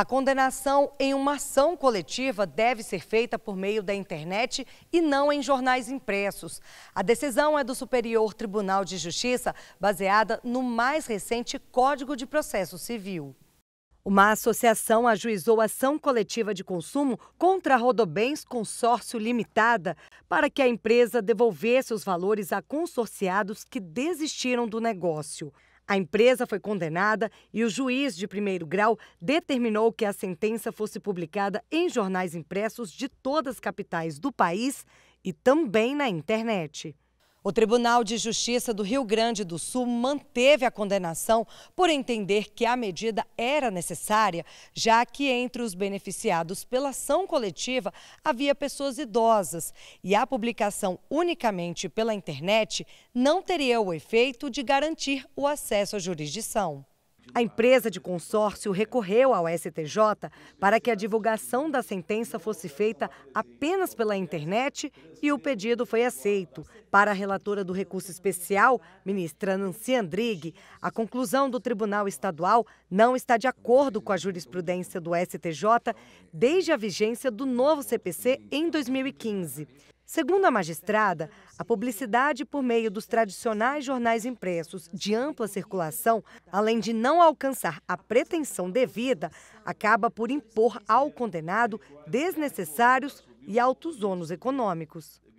A condenação em uma ação coletiva deve ser feita por meio da internet e não em jornais impressos. A decisão é do Superior Tribunal de Justiça, baseada no mais recente Código de Processo Civil. Uma associação ajuizou ação coletiva de consumo contra a Rodobens Consórcio Limitada para que a empresa devolvesse os valores a consorciados que desistiram do negócio. A empresa foi condenada e o juiz de primeiro grau determinou que a sentença fosse publicada em jornais impressos de todas as capitais do país e também na internet. O Tribunal de Justiça do Rio Grande do Sul manteve a condenação por entender que a medida era necessária, já que entre os beneficiados pela ação coletiva havia pessoas idosas e a publicação unicamente pela internet não teria o efeito de garantir o acesso à jurisdição. A empresa de consórcio recorreu ao STJ para que a divulgação da sentença fosse feita apenas pela internet e o pedido foi aceito. Para a relatora do recurso especial, ministra Nancy Andrighi, a conclusão do Tribunal Estadual não está de acordo com a jurisprudência do STJ desde a vigência do novo CPC em 2015. Segundo a magistrada, a publicidade por meio dos tradicionais jornais impressos de ampla circulação, além de não alcançar a pretensão devida, acaba por impor ao condenado desnecessários e altos ônus econômicos.